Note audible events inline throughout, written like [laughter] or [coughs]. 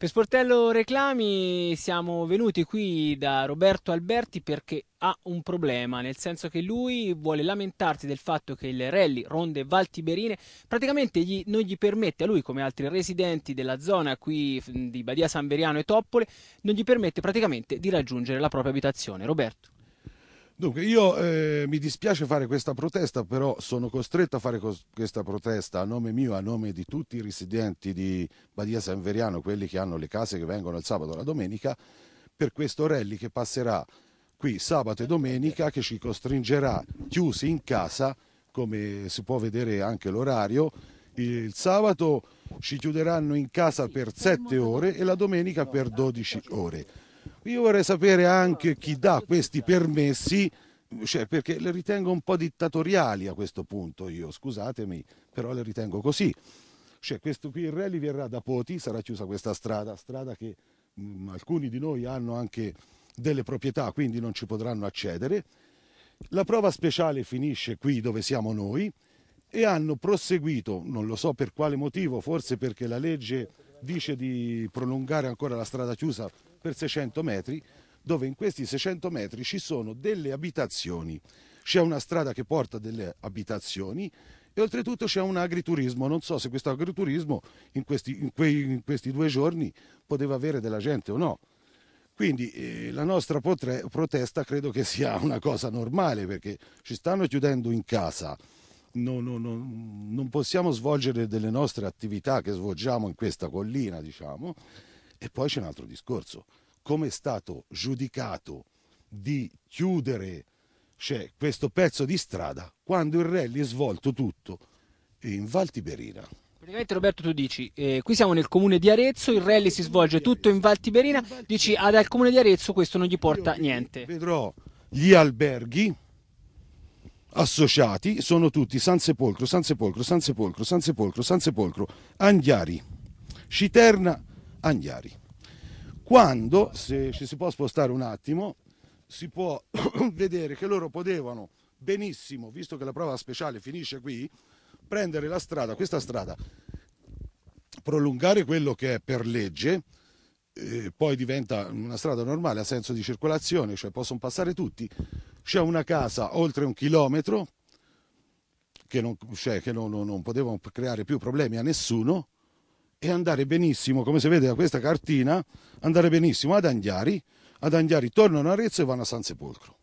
Per Sportello Reclami siamo venuti qui da Roberto Alberti perché ha un problema, nel senso che lui vuole lamentarsi del fatto che il rally Ronde Valtiberine praticamente gli, non gli permette, a lui come altri residenti della zona qui di Badia San Veriano e Toppole, non gli permette praticamente di raggiungere la propria abitazione. Roberto. Dunque, io eh, mi dispiace fare questa protesta, però sono costretto a fare questa protesta a nome mio, a nome di tutti i residenti di Badia San Veriano, quelli che hanno le case che vengono il sabato e la domenica, per questo rally che passerà qui sabato e domenica, che ci costringerà chiusi in casa, come si può vedere anche l'orario. Il sabato ci chiuderanno in casa per 7 ore e la domenica per 12 ore. Io vorrei sapere anche chi dà questi permessi, cioè perché le ritengo un po' dittatoriali a questo punto io, scusatemi, però le ritengo così. Cioè, questo qui il rally verrà da Poti, sarà chiusa questa strada, strada che mh, mm, alcuni di noi hanno anche delle proprietà, quindi non ci potranno accedere. La prova speciale finisce qui dove siamo noi e hanno proseguito, non lo so per quale motivo, forse perché la legge dice di prolungare ancora la strada chiusa per 600 metri, dove in questi 600 metri ci sono delle abitazioni. C'è una strada che porta delle abitazioni e oltretutto c'è un agriturismo. Non so se questo agriturismo in questi, in quei, in questi due giorni poteva avere della gente o no. Quindi eh, la nostra potre, protesta credo che sia una cosa normale perché ci stanno chiudendo in casa non, non, non possiamo svolgere delle nostre attività che svolgiamo in questa collina, diciamo. E poi c'è un altro discorso, come è stato giudicato di chiudere cioè, questo pezzo di strada quando il rally è svolto tutto in Val Tiberina. Praticamente Roberto tu dici, eh, qui siamo nel comune di Arezzo, il rally si svolge tutto in Val Tiberina, dici ah, dal comune di Arezzo questo non gli porta niente. Vedrò gli alberghi, associati sono tutti San Sepolcro, San Sepolcro, San Sepolcro, San Sepolcro, San Sepolcro, Anghiari, Citerna, Anghiari. Quando, se ci si può spostare un attimo, si può [coughs] vedere che loro potevano benissimo, visto che la prova speciale finisce qui, prendere la strada, questa strada, prolungare quello che è per legge, eh, poi diventa una strada normale a senso di circolazione, cioè possono passare tutti, c'è una casa oltre un chilometro che, non, cioè, che non, non poteva creare più problemi a nessuno e andare benissimo, come si vede da questa cartina, andare benissimo ad Anghiari, ad Anghiari tornano a Arezzo e vanno a San Sepolcro.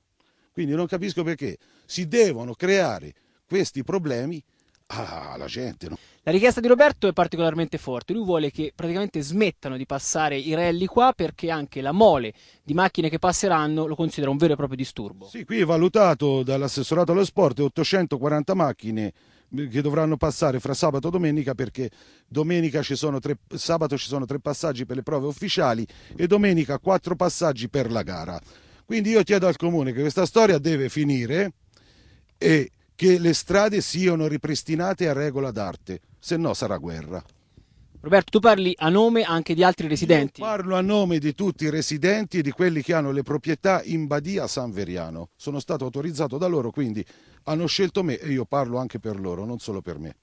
Quindi non capisco perché si devono creare questi problemi alla ah, gente. No? La richiesta di Roberto è particolarmente forte, lui vuole che praticamente smettano di passare i rally qua perché anche la mole di macchine che passeranno lo considera un vero e proprio disturbo. Sì, qui è valutato dall'assessorato allo sport 840 macchine mm, che dovranno passare fra sabato e domenica perché domenica ci sono tre, sabato ci sono tre passaggi per le prove ufficiali e domenica quattro passaggi per la gara. Quindi io chiedo al comune che questa storia deve finire e che le strade siano ripristinate a regola d'arte, se no sarà guerra. Roberto, tu parli a nome anche di altri residenti. Io parlo a nome di tutti i residenti e di quelli che hanno le proprietà in Badia San Veriano. Sono stato autorizzato da loro, quindi hanno scelto me e io parlo anche per loro, non solo per me.